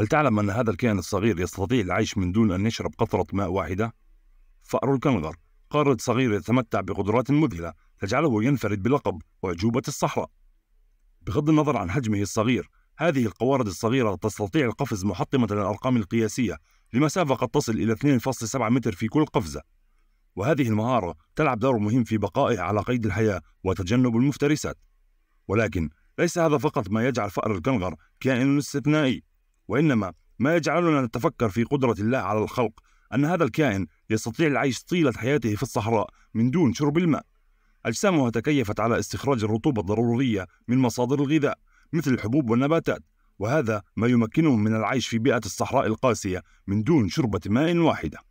هل تعلم أن هذا الكائن الصغير يستطيع العيش من دون أن يشرب قطرة ماء واحدة؟ فأر الكنغر قارد صغير يتمتع بقدرات مذهلة تجعله ينفرد بلقب أعجوبة الصحراء بغض النظر عن حجمه الصغير هذه القوارض الصغيرة تستطيع القفز محطمة للأرقام القياسية لمسافة قد تصل إلى 2.7 متر في كل قفزة وهذه المهارة تلعب دور مهم في بقائه على قيد الحياة وتجنب المفترسات ولكن ليس هذا فقط ما يجعل فأر الكنغر كائن استثنائي وإنما ما يجعلنا نتفكر في قدرة الله على الخلق أن هذا الكائن يستطيع العيش طيلة حياته في الصحراء من دون شرب الماء أجسامها تكيفت على استخراج الرطوبة الضرورية من مصادر الغذاء مثل الحبوب والنباتات وهذا ما يمكنهم من العيش في بيئة الصحراء القاسية من دون شربة ماء واحدة